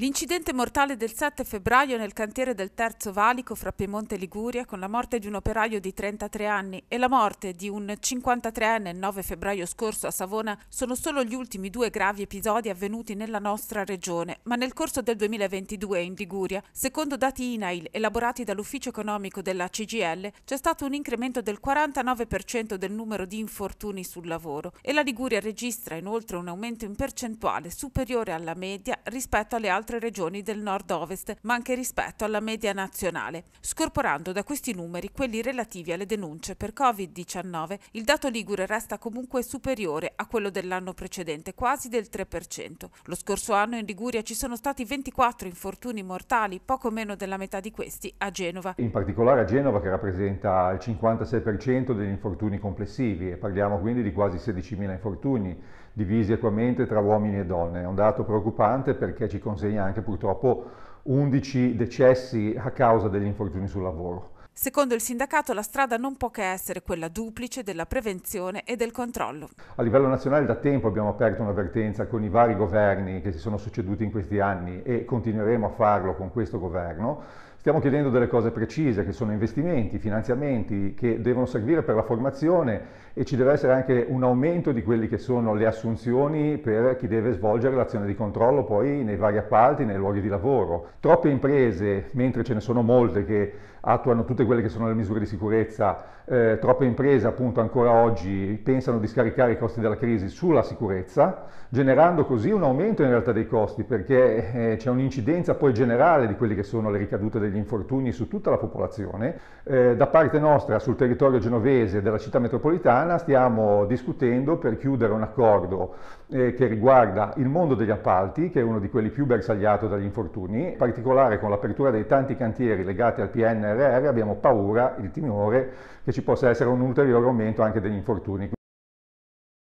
L'incidente mortale del 7 febbraio nel cantiere del Terzo Valico fra Piemonte e Liguria, con la morte di un operaio di 33 anni e la morte di un 53enne il 9 febbraio scorso a Savona, sono solo gli ultimi due gravi episodi avvenuti nella nostra regione, ma nel corso del 2022 in Liguria, secondo dati INAIL elaborati dall'ufficio economico della CGL, c'è stato un incremento del 49% del numero di infortuni sul lavoro e la Liguria registra inoltre un aumento in percentuale superiore alla media rispetto alle altre altre regioni del nord-ovest, ma anche rispetto alla media nazionale, scorporando da questi numeri quelli relativi alle denunce per Covid-19, il dato ligure resta comunque superiore a quello dell'anno precedente, quasi del 3%. Lo scorso anno in Liguria ci sono stati 24 infortuni mortali, poco meno della metà di questi a Genova. In particolare a Genova che rappresenta il 56% degli infortuni complessivi e parliamo quindi di quasi 16.000 infortuni divisi equamente tra uomini e donne. È un dato preoccupante perché ci consegna anche purtroppo 11 decessi a causa degli infortuni sul lavoro. Secondo il sindacato la strada non può che essere quella duplice della prevenzione e del controllo. A livello nazionale da tempo abbiamo aperto un'avvertenza con i vari governi che si sono succeduti in questi anni e continueremo a farlo con questo governo. Stiamo chiedendo delle cose precise che sono investimenti, finanziamenti che devono servire per la formazione e ci deve essere anche un aumento di quelle che sono le assunzioni per chi deve svolgere l'azione di controllo poi nei vari appalti, nei luoghi di lavoro. Troppe imprese, mentre ce ne sono molte che attuano tutte quelle che sono le misure di sicurezza, eh, troppe imprese appunto ancora oggi pensano di scaricare i costi della crisi sulla sicurezza, generando così un aumento in realtà dei costi perché eh, c'è un'incidenza poi generale di quelle che sono le ricadute degli infortuni su tutta la popolazione. Eh, da parte nostra sul territorio genovese della città metropolitana stiamo discutendo per chiudere un accordo eh, che riguarda il mondo degli appalti, che è uno di quelli più bersagliato dagli infortuni, in particolare con l'apertura dei tanti cantieri legati al PNR PNRR abbiamo paura, il timore, che ci possa essere un ulteriore aumento anche degli infortuni.